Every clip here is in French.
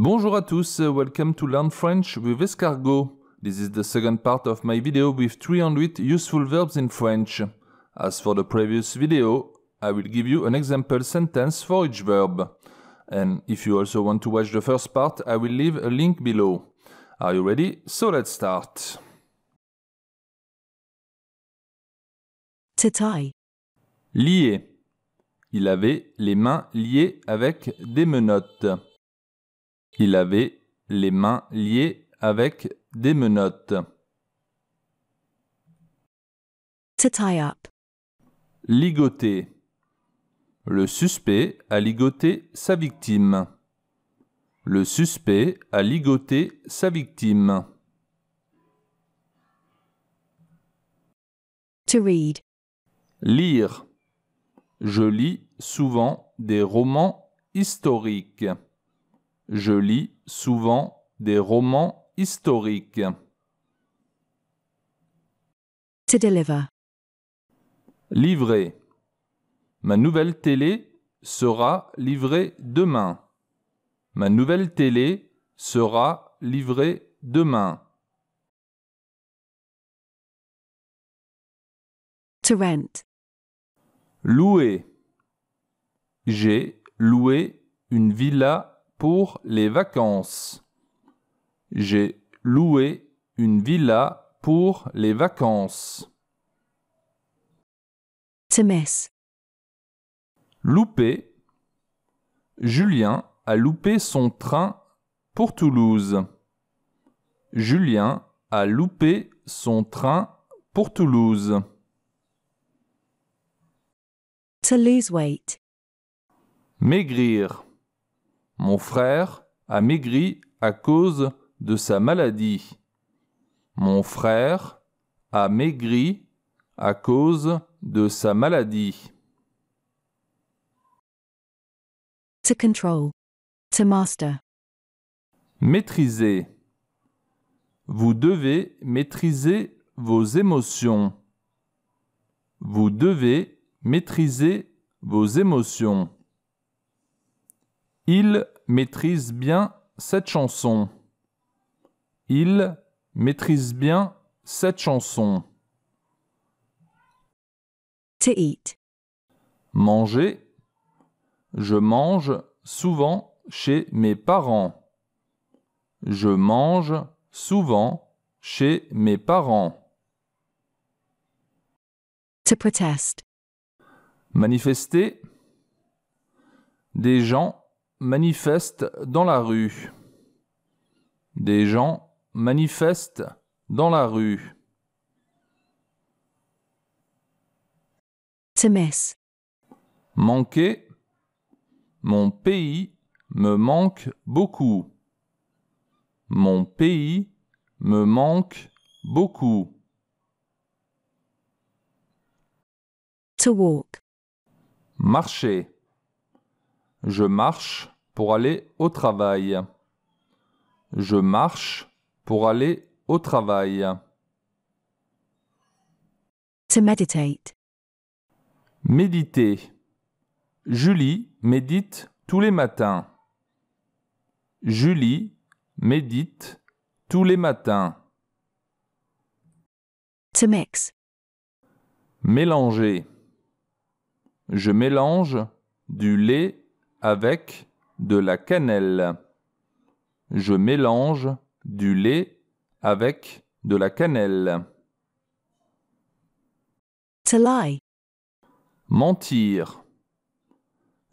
Bonjour à tous, uh, welcome to Learn French with Escargot. This is the second part of my video with 300 useful verbs in French. As for the previous video, I will give you an example sentence for each verb. And if you also want to watch the first part, I will leave a link below. Are you ready? So let's start. To tie. Lié. Il avait les mains liées avec des menottes. Il avait les mains liées avec des menottes. Ligoter. Le suspect a ligoté sa victime. Le suspect a ligoté sa victime. To read. Lire. Je lis souvent des romans historiques. Je lis souvent des romans historiques. To deliver. Livré. Ma nouvelle télé sera livrée demain. Ma nouvelle télé sera livrée demain. To rent. Louer. J'ai loué une villa pour les vacances. J'ai loué une villa pour les vacances. Loupé. Julien a loupé son train pour Toulouse. Julien a loupé son train pour Toulouse. weight. Maigrir. Mon frère a maigri à cause de sa maladie. Mon frère a maigri à cause de sa maladie. To control. To master. Maîtriser. Vous devez maîtriser vos émotions. Vous devez maîtriser vos émotions. Il maîtrise bien cette chanson. Il maîtrise bien cette chanson. To eat. Manger. Je mange souvent chez mes parents. Je mange souvent chez mes parents. To protest. Manifester. Des gens Manifeste dans la rue. Des gens manifestent dans la rue. miss. Manquer. Mon pays me manque beaucoup. Mon pays me manque beaucoup. To walk. Marcher. Je marche pour aller au travail. Je marche pour aller au travail. To meditate. Méditer. Julie médite tous les matins. Julie médite tous les matins. To mix. Mélanger. Je mélange du lait avec de la cannelle. Je mélange du lait avec de la cannelle. To lie. Mentir.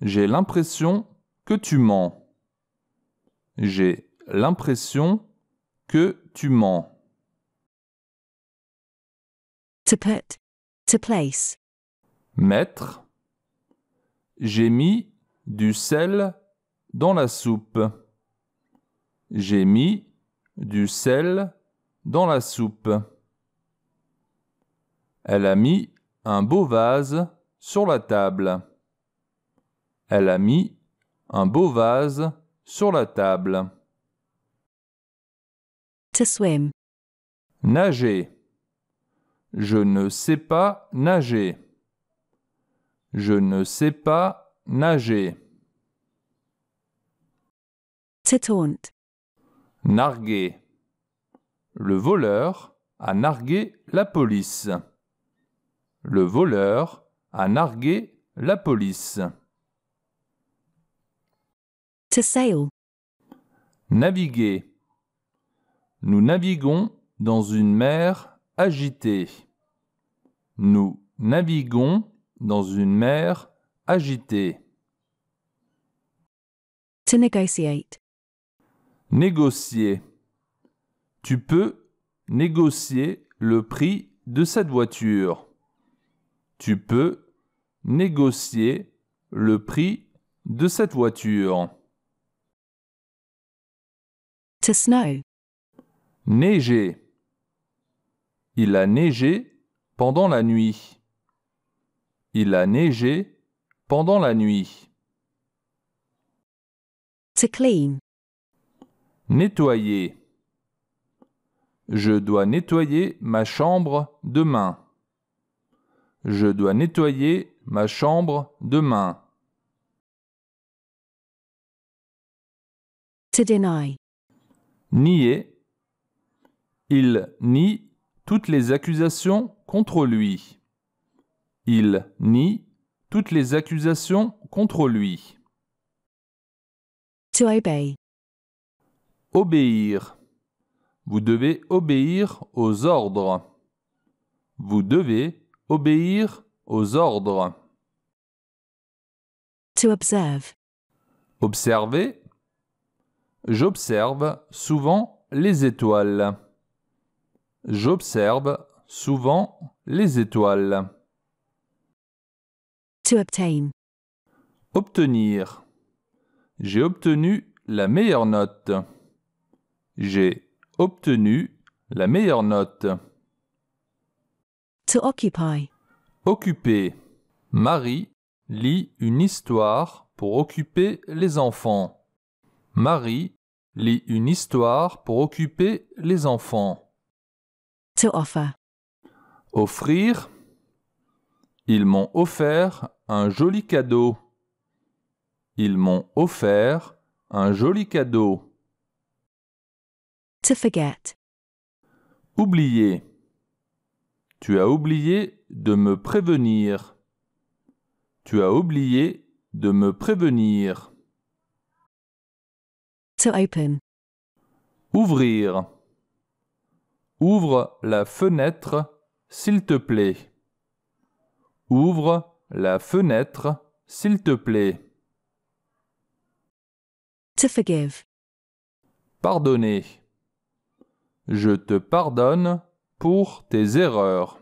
J'ai l'impression que tu mens. J'ai l'impression que tu mens. To put. To place. Mettre. J'ai mis du sel dans la soupe. J'ai mis du sel dans la soupe. Elle a mis un beau vase sur la table. Elle a mis un beau vase sur la table. Nager. Je ne sais pas nager. Je ne sais pas nager taunt, Narguer. Le voleur a nargué la police. Le voleur a nargué la police. To sail. Naviguer. Nous naviguons dans une mer agitée. Nous naviguons dans une mer agiter. To Négocier. Tu peux négocier le prix de cette voiture. Tu peux négocier le prix de cette voiture. To snow. Neiger. Il a neigé pendant la nuit. Il a neigé pendant la nuit. To clean. Nettoyer. Je dois nettoyer ma chambre demain. Je dois nettoyer ma chambre demain. To deny. Nier. Il nie toutes les accusations contre lui. Il nie toutes les accusations contre lui. Obéir. Vous devez obéir aux ordres. Vous devez obéir aux ordres. To observe. Observer. J'observe souvent les étoiles. J'observe souvent les étoiles. To obtain. Obtenir. J'ai obtenu la meilleure note. J'ai obtenu la meilleure note. To occupy. Occuper. Marie lit une histoire pour occuper les enfants. Marie lit une histoire pour occuper les enfants. To offer. Offrir. Ils m'ont offert un joli cadeau. Ils m'ont offert un joli cadeau. To forget. Oublier. Tu as oublié de me prévenir. Tu as oublié de me prévenir. To open. Ouvrir. Ouvre la fenêtre, s'il te plaît. Ouvre la fenêtre, s'il te plaît. To forgive. Pardonner. Je te pardonne pour tes erreurs.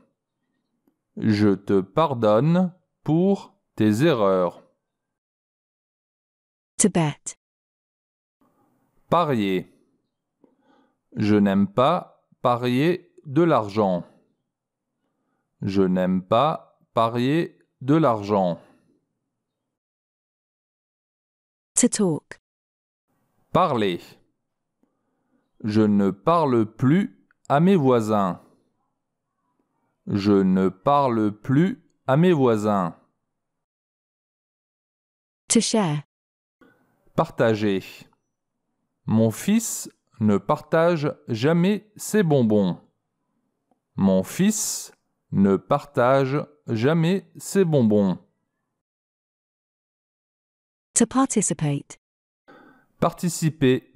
Je te pardonne pour tes erreurs. To bet. Parier. Je n'aime pas parier de l'argent. Je n'aime pas parier de l'argent. To talk. Parler. Je ne parle plus à mes voisins. Je ne parle plus à mes voisins. To share. Partager. Mon fils ne partage jamais ses bonbons. Mon fils ne partage jamais ces bonbons. To participate. Participer.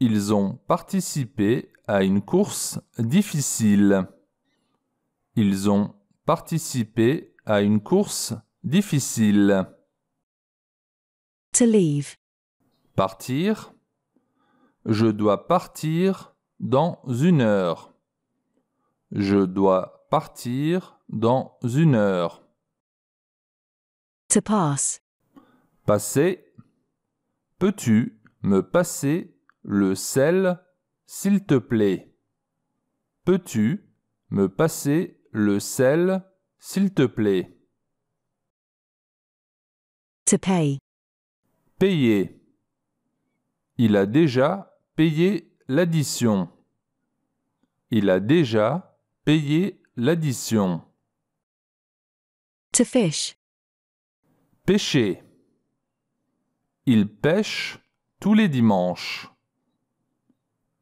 Ils ont participé à une course difficile. Ils ont participé à une course difficile. To leave. Partir. Je dois partir dans une heure. Je dois partir dans une heure. To pass. Passer. Peux-tu me passer le sel, s'il te plaît Peux-tu me passer le sel, s'il te plaît To pay. Payer. Il a déjà payé l'addition. Il a déjà payé l'addition. To fish. Pêcher. Il pêche tous les dimanches.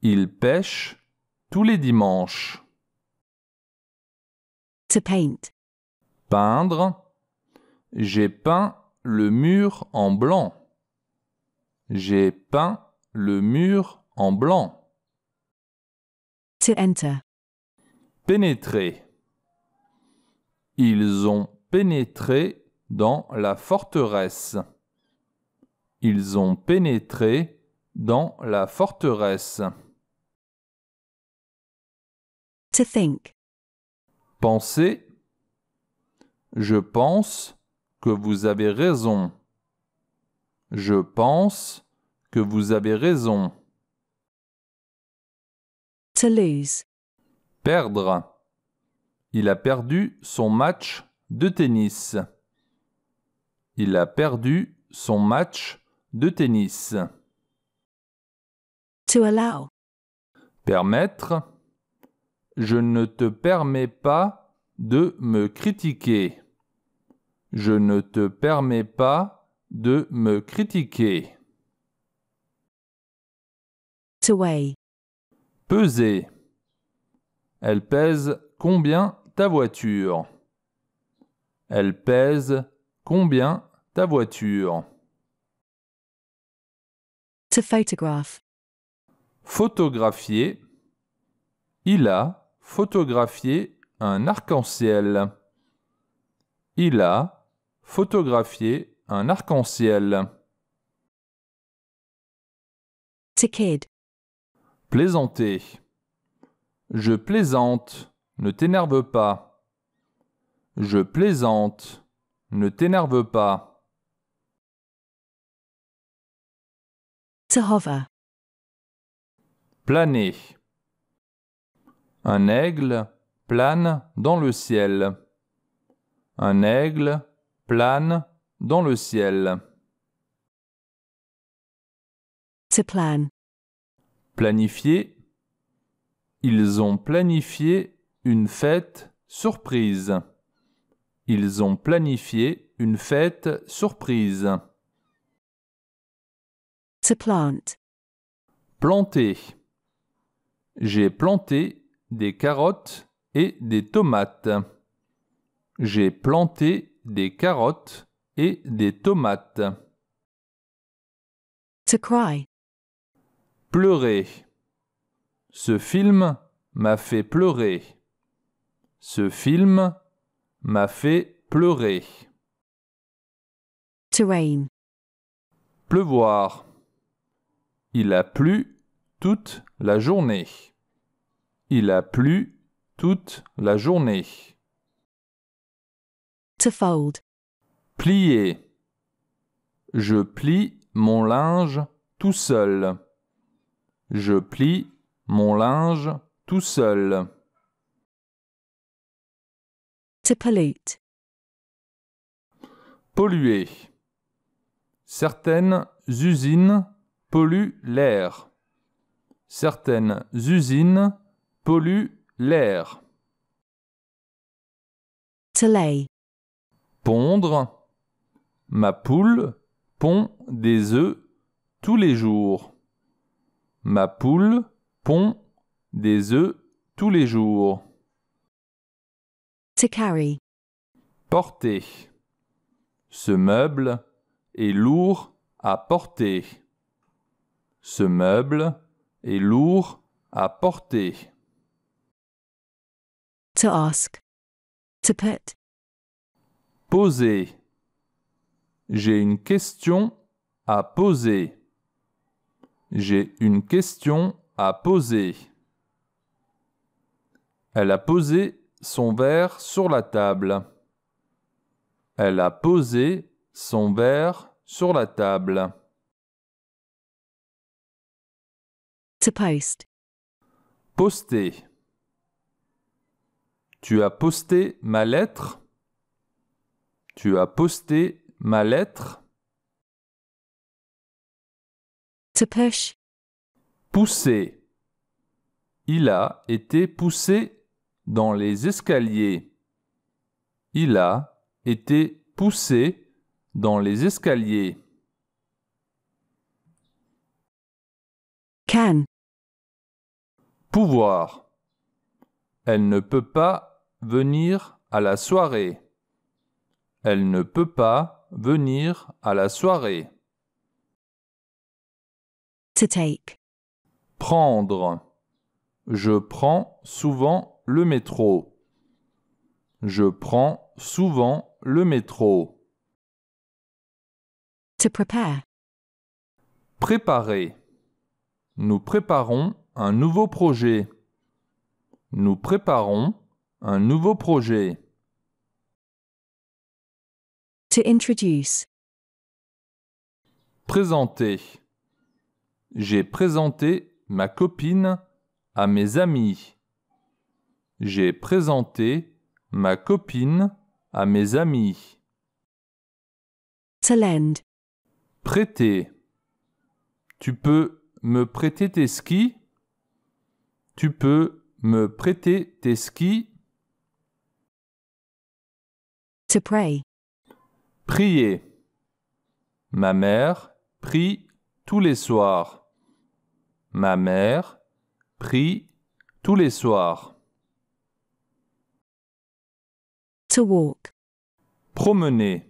Il pêche tous les dimanches. To paint. Peindre. J'ai peint le mur en blanc. J'ai peint le mur en blanc. To enter. Pénétrer. Ils ont Pénétrer dans la forteresse. Ils ont pénétré dans la forteresse. To think. Penser. Je pense que vous avez raison. Je pense que vous avez raison. To lose. Perdre. Il a perdu son match de tennis. Il a perdu son match de tennis. To allow. Permettre. Je ne te permets pas de me critiquer. Je ne te permets pas de me critiquer. To weigh. Peser. Elle pèse combien ta voiture elle pèse combien ta voiture To photograph. Photographier. Il a photographié un arc-en-ciel. Il a photographié un arc-en-ciel. To kid. Plaisanter. Je plaisante. Ne t'énerve pas. Je plaisante. Ne t'énerve pas. To hover. Planer. Un aigle plane dans le ciel. Un aigle plane dans le ciel. To plan. Planifier. Ils ont planifié une fête surprise. Ils ont planifié une fête surprise. To plant. Planter. J'ai planté des carottes et des tomates. J'ai planté des carottes et des tomates. To cry. Pleurer. Ce film m'a fait pleurer. Ce film m'a fait pleurer. To Pleuvoir. Il a plu toute la journée. Il a plu toute la journée. To fold. Plier. Je plie mon linge tout seul. Je plie mon linge tout seul. Polluer. Certaines usines polluent l'air. Certaines usines polluent l'air. Pondre. Ma poule pond des œufs tous les jours. Ma poule pond des œufs tous les jours. Porter. Ce meuble est lourd à porter. Ce meuble est lourd à porter. To ask. To put. Poser. J'ai une question à poser. J'ai une question à poser. Elle a posé son verre sur la table. Elle a posé son verre sur la table. To post. Poster. Tu as posté ma lettre. Tu as posté ma lettre. To push. Pousser. Il a été poussé dans les escaliers. Il a été poussé dans les escaliers. Can. Pouvoir. Elle ne peut pas venir à la soirée. Elle ne peut pas venir à la soirée. To take. Prendre. Je prends souvent le métro. Je prends souvent le métro. To prepare. Préparer. Nous préparons un nouveau projet. Nous préparons un nouveau projet. To introduce. Présenter. J'ai présenté ma copine à mes amis j'ai présenté ma copine à mes amis. Prêter. Tu peux me prêter tes skis Tu peux me prêter tes skis To Prier. Ma mère prie tous les soirs. Ma mère prie tous les soirs. to walk. Promener.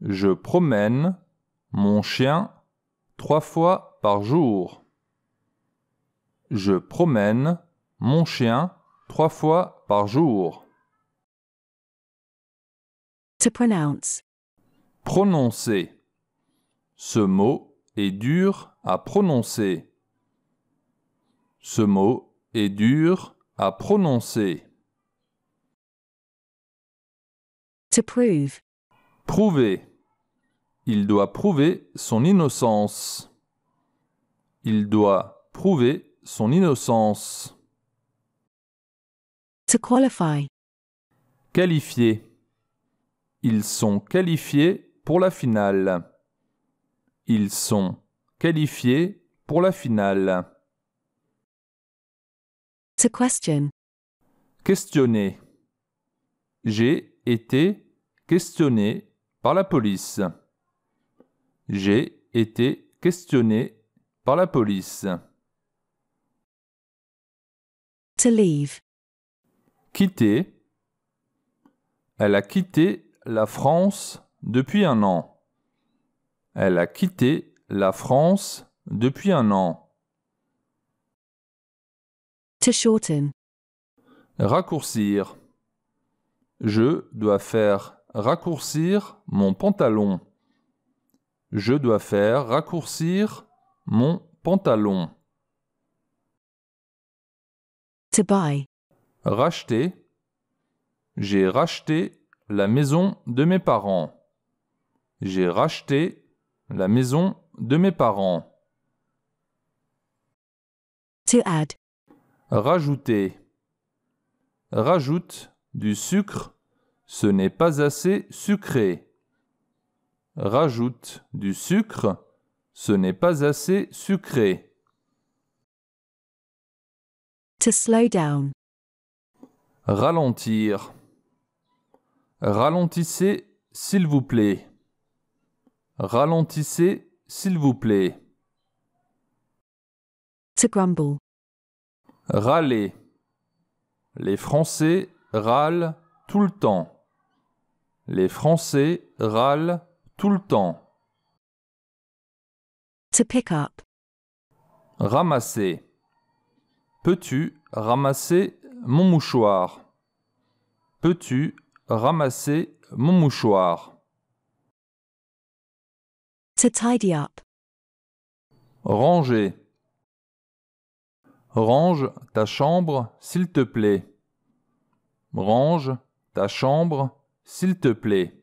Je promène mon chien trois fois par jour. Je promène mon chien trois fois par jour. To pronounce. Prononcer. Ce mot est dur à prononcer. Ce mot est dur à prononcer. To prove. Prouver. Il doit prouver son innocence. Il doit prouver son innocence. To qualify. Qualifier. Ils sont qualifiés pour la finale. Ils sont qualifiés pour la finale. To question. Questionner. J'ai été questionné par la police. J'ai été questionné par la police. To leave. Quitter. Elle a quitté la France depuis un an. Elle a quitté la France depuis un an. To shorten. Raccourcir. Je dois faire raccourcir mon pantalon. Je dois faire raccourcir mon pantalon. To buy. Racheter. J'ai racheté la maison de mes parents. J'ai racheté la maison de mes parents. To add. Rajouter. Rajoute du sucre ce n'est pas assez sucré. Rajoute du sucre, ce n'est pas assez sucré. To slow down. Ralentir. Ralentissez, s'il vous plaît. Ralentissez, s'il vous plaît. To grumble. Râler. Les Français râlent tout le temps. Les Français râlent tout le temps. To pick up. Ramasser. Peux-tu ramasser mon mouchoir Peux-tu ramasser mon mouchoir To tidy up. Ranger. Range ta chambre, s'il te plaît. Range ta chambre, s'il te plaît.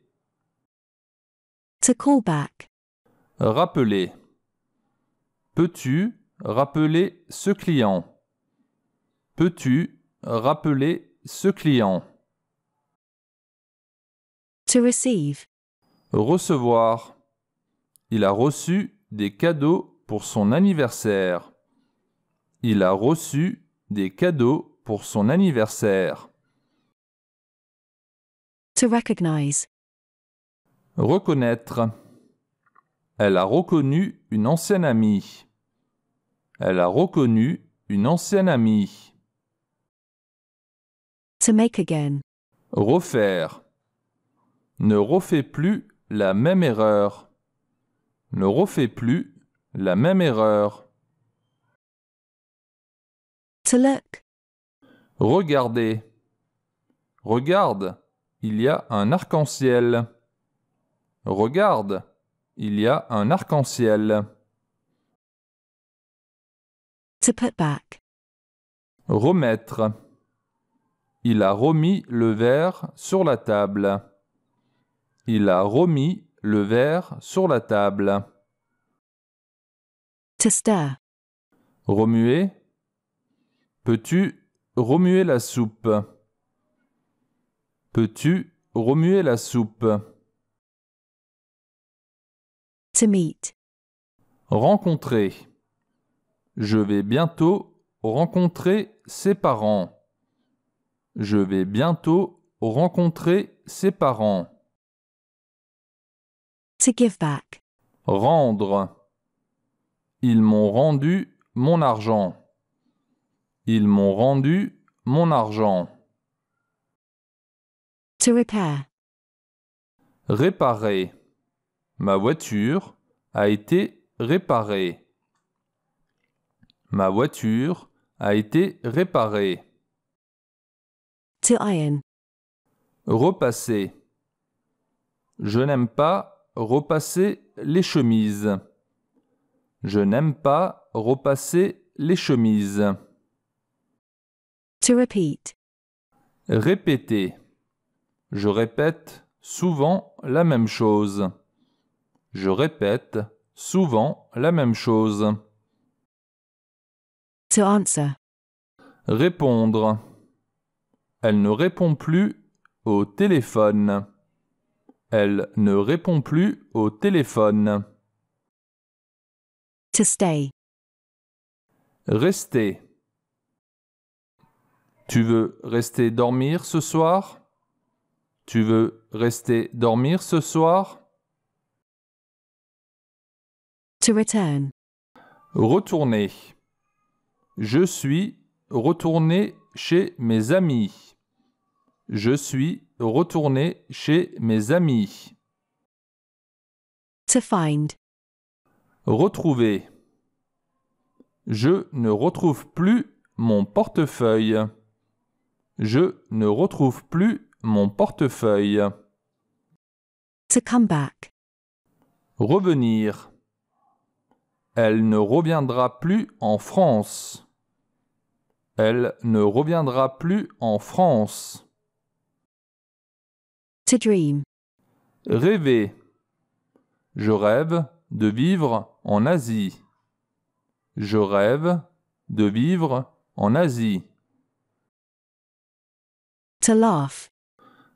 To call back. Rappeler. Peux-tu rappeler ce client Peux-tu rappeler ce client To receive. Recevoir. Il a reçu des cadeaux pour son anniversaire. Il a reçu des cadeaux pour son anniversaire. Reconnaître. Elle a reconnu une ancienne amie. Elle a reconnu une ancienne amie. To make again. Refaire. Ne refais plus la même erreur. Ne refais plus la même erreur. To look. Regardez. Regarde. Il y a un arc-en-ciel. Regarde, il y a un arc-en-ciel. Remettre. Il a remis le verre sur la table. Il a remis le verre sur la table. Remuer. Peux-tu remuer la soupe Peux-tu remuer la soupe To meet. Rencontrer. Je vais bientôt rencontrer ses parents. Je vais bientôt rencontrer ses parents. To give back. Rendre. Ils m'ont rendu mon argent. Ils m'ont rendu mon argent. To Réparer. Ma voiture a été réparée. Ma voiture a été réparée. To Repasser. Je n'aime pas repasser les chemises. Je n'aime pas repasser les chemises. To Répéter. Je répète souvent la même chose. Je répète souvent la même chose. To answer. Répondre. Elle ne répond plus au téléphone. Elle ne répond plus au téléphone. To stay. Rester. Tu veux rester dormir ce soir tu veux rester dormir ce soir? To return. Retourner. Je suis retourné chez mes amis. Je suis retourné chez mes amis. To Retrouver. Je ne retrouve plus mon portefeuille. Je ne retrouve plus mon portefeuille. To come back. Revenir. Elle ne reviendra plus en France. Elle ne reviendra plus en France. To dream. Rêver. Je rêve de vivre en Asie. Je rêve de vivre en Asie. To laugh.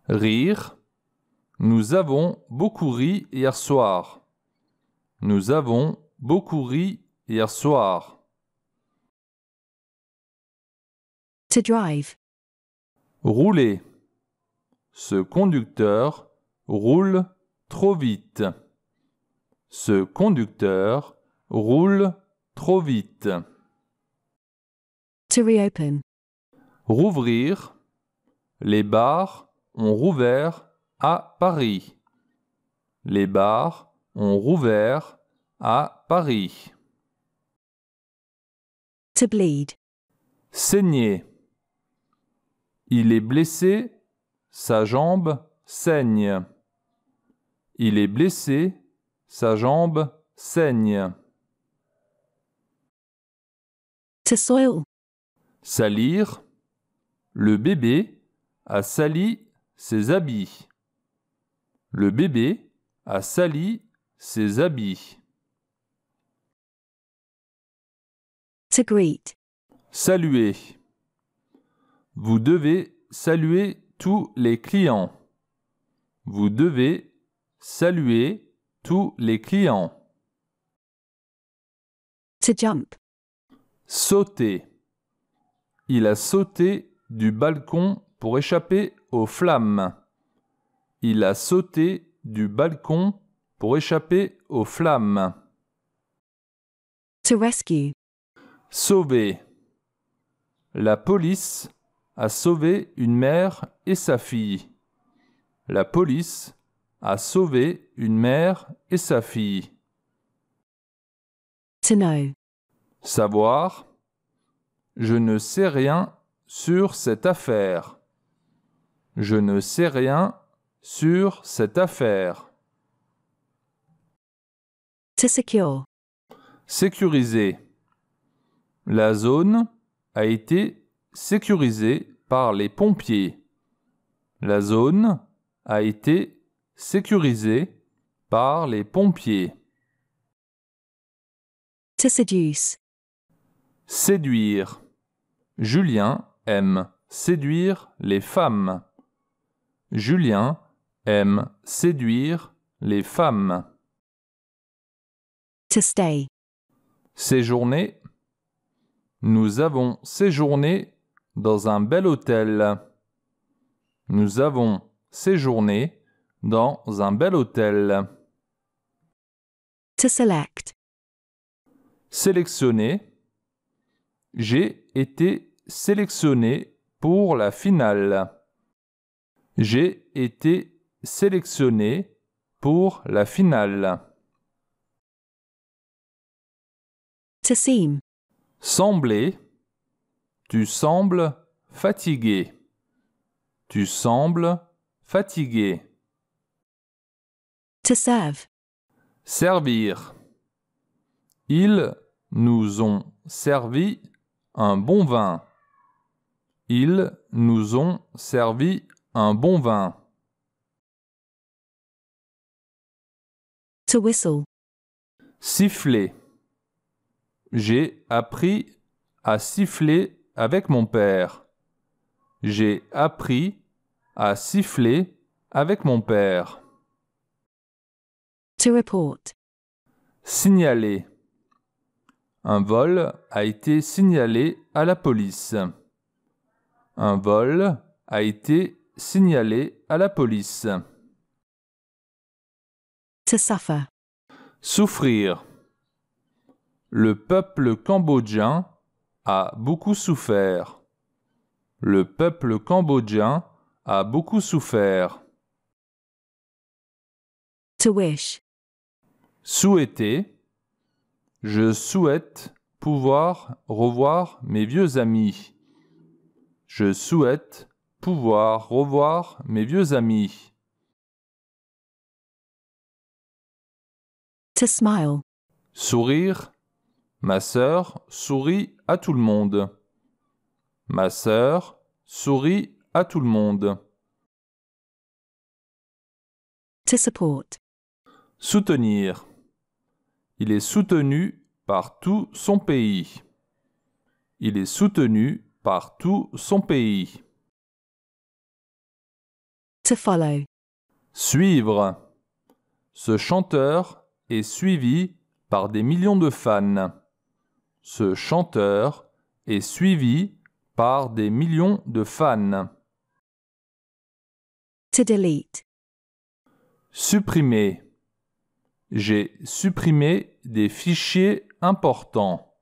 Rire. Nous avons beaucoup ri hier soir. Nous avons beaucoup ri hier soir. To drive. Rouler. Ce conducteur roule trop vite. Ce conducteur roule trop vite. To reopen. Rouvrir. Les barres. On rouvert à Paris. Les bars ont rouvert à Paris. To bleed. Saigner. Il est blessé, sa jambe saigne. Il est blessé, sa jambe saigne. To soil. Salir. Le bébé a sali ses habits. Le bébé a sali ses habits. Saluer. Vous devez saluer tous les clients. Vous devez saluer tous les clients. To jump. Sauter. Il a sauté du balcon pour échapper aux flammes. Il a sauté du balcon pour échapper aux flammes. To rescue. Sauver. La police a sauvé une mère et sa fille. La police a sauvé une mère et sa fille. To know. Savoir. Je ne sais rien sur cette affaire. Je ne sais rien sur cette affaire. To Sécuriser. La zone a été sécurisée par les pompiers. La zone a été sécurisée par les pompiers. To Séduire. Julien aime séduire les femmes. Julien aime séduire les femmes. To stay. Séjourner. Nous avons séjourné dans un bel hôtel. Nous avons séjourné dans un bel hôtel. To select. Sélectionner. J'ai été sélectionné pour la finale. J'ai été sélectionné pour la finale. To Sembler. Tu sembles fatigué. Tu sembles fatigué. To serve. Servir. Ils nous ont servi un bon vin. Ils nous ont servi un bon vin. To whistle. Siffler. J'ai appris à siffler avec mon père. J'ai appris à siffler avec mon père. To report. Signaler. Un vol a été signalé à la police. Un vol a été Signaler à la police. To suffer. Souffrir. Le peuple cambodgien a beaucoup souffert. Le peuple cambodgien a beaucoup souffert. To wish. Souhaiter. Je souhaite pouvoir revoir mes vieux amis. Je souhaite pouvoir revoir mes vieux amis. To smile. Sourire. Ma sœur sourit à tout le monde. Ma sœur sourit à tout le monde. To support. Soutenir. Il est soutenu par tout son pays. Il est soutenu par tout son pays. To follow. Suivre. Ce chanteur est suivi par des millions de fans. Ce chanteur est suivi par des millions de fans. To delete. Supprimer. J'ai supprimé des fichiers importants.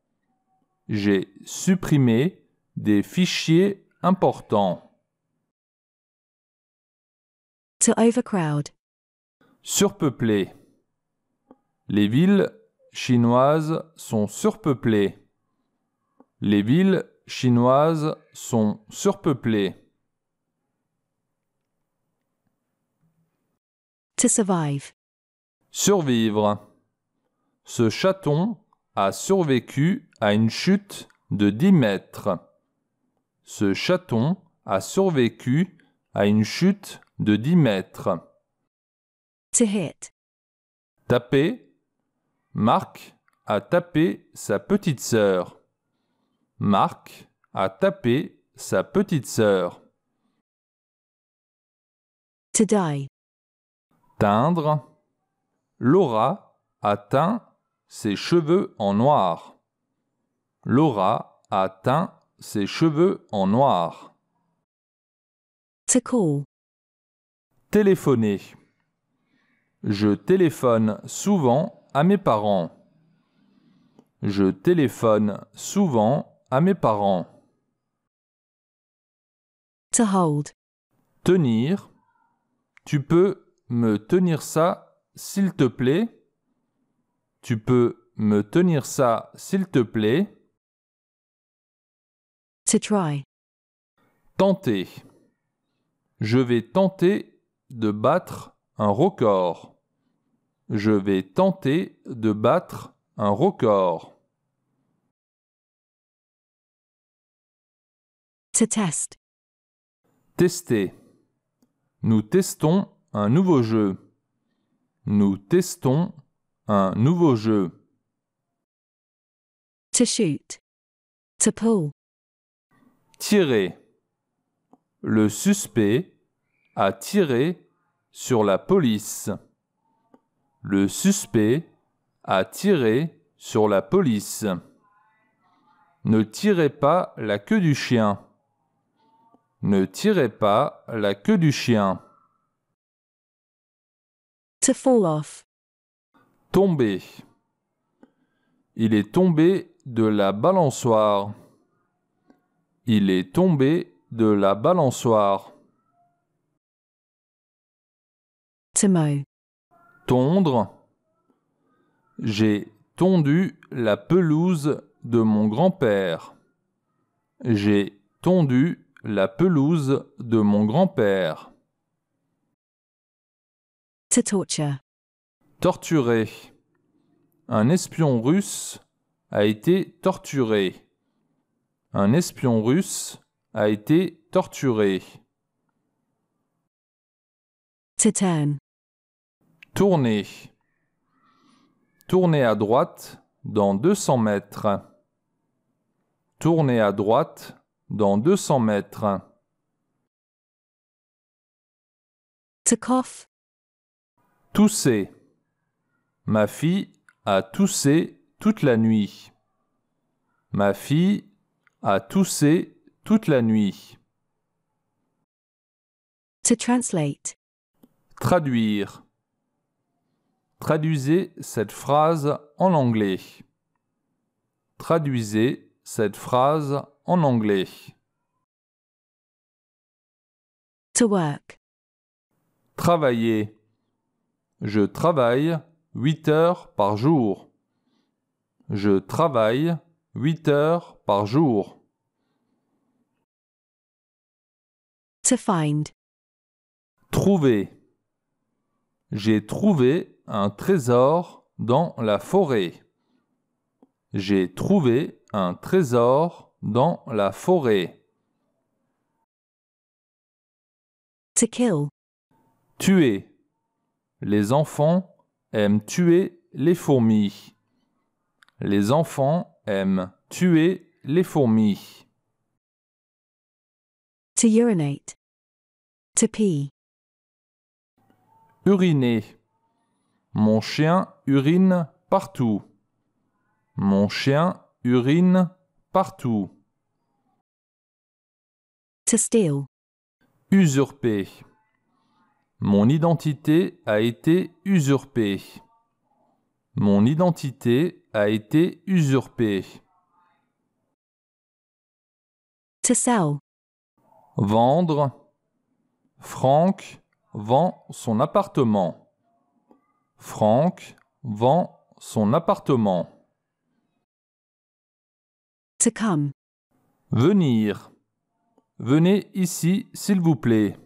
J'ai supprimé des fichiers importants. To Surpeuplé. Les villes chinoises sont surpeuplées. Les villes chinoises sont surpeuplées. To survive. Survivre. Ce chaton a survécu à une chute de 10 mètres. Ce chaton a survécu à une chute de 10 mètres. To hit. Taper. Marc a tapé sa petite sœur. Marc a tapé sa petite sœur. To die. Teindre. Laura a teint ses cheveux en noir. Laura a teint ses cheveux en noir. To call. Téléphoner. Je téléphone souvent à mes parents. Je téléphone souvent à mes parents. To hold. Tenir. Tu peux me tenir ça, s'il te plaît. Tu peux me tenir ça, s'il te plaît. To try. Tenter. Je vais tenter de battre un record. Je vais tenter de battre un record. To test. Tester. Nous testons un nouveau jeu. Nous testons un nouveau jeu. To shoot. To pull. Tirer. Le suspect a tiré sur la police. Le suspect a tiré sur la police. Ne tirez pas la queue du chien. Ne tirez pas la queue du chien. To fall off. Tomber. Il est tombé de la balançoire. Il est tombé de la balançoire. Tondre. J'ai tondu la pelouse de mon grand-père. J'ai tondu la pelouse de mon grand-père. Torturer. Torturé. Un espion russe a été torturé. Un espion russe a été torturé. Tourner, Tournez à droite dans 200 mètres. Tourner à droite dans 200 mètres. To cough. Tousser. Ma fille a toussé toute la nuit. Ma fille a toussé toute la nuit. To translate. Traduire. Traduisez cette phrase en anglais. Traduisez cette phrase en anglais. To work. Travailler. Je travaille huit heures par jour. Je travaille 8 heures par jour. To find. Trouver. J'ai trouvé un trésor dans la forêt. J'ai trouvé un trésor dans la forêt. To Tuer. Les enfants aiment tuer les fourmis. Les enfants aiment tuer les fourmis. To urinate. To pee. Uriner. Mon chien urine partout. Mon chien urine partout. To steal. Usurper. Mon identité a été usurpée. Mon identité a été usurpée. To sell. Vendre. Franck vend son appartement. Franck vend son appartement. To come. Venir. Venez ici, s'il vous plaît.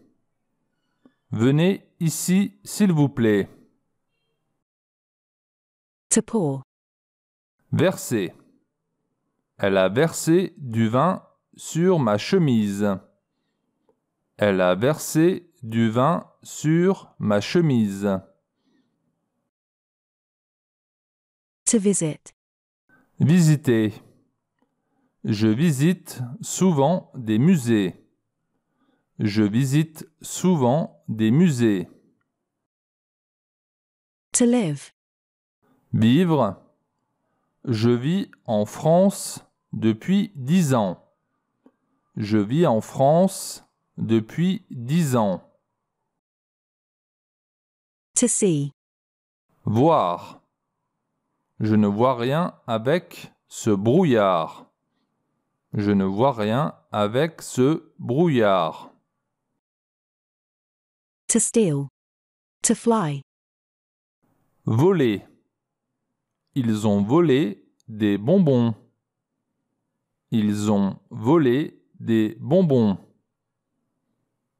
Venez ici, s'il vous plaît. To pour. Verser. Elle a versé du vin sur ma chemise. Elle a versé du vin sur ma chemise. To Visiter. Je visite souvent des musées. Je visite souvent des musées. To live. Vivre. Je vis en France depuis dix ans. Je vis en France depuis dix ans. To see. Voir. Je ne vois rien avec ce brouillard. Je ne vois rien avec ce brouillard. To steal. To fly. Voler. Ils ont volé des bonbons. Ils ont volé des bonbons.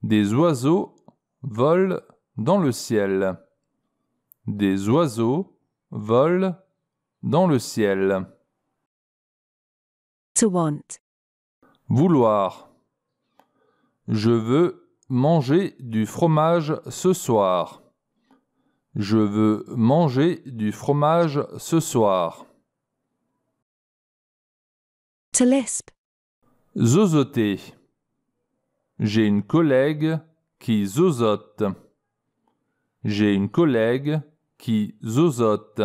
Des oiseaux volent dans le ciel. Des oiseaux volent dans le ciel. Vouloir. Je veux manger du fromage ce soir. Je veux manger du fromage ce soir. To Zozoter. J'ai une collègue qui zozote. J'ai une collègue qui zozote.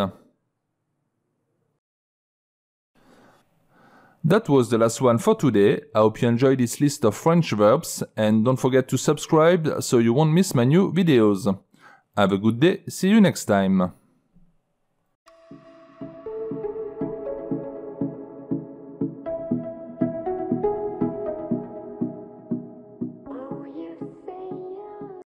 That was the last one for today. I hope you enjoyed this list of French verbs and don't forget to subscribe so you won't miss my new videos. Have a good day, see you next time.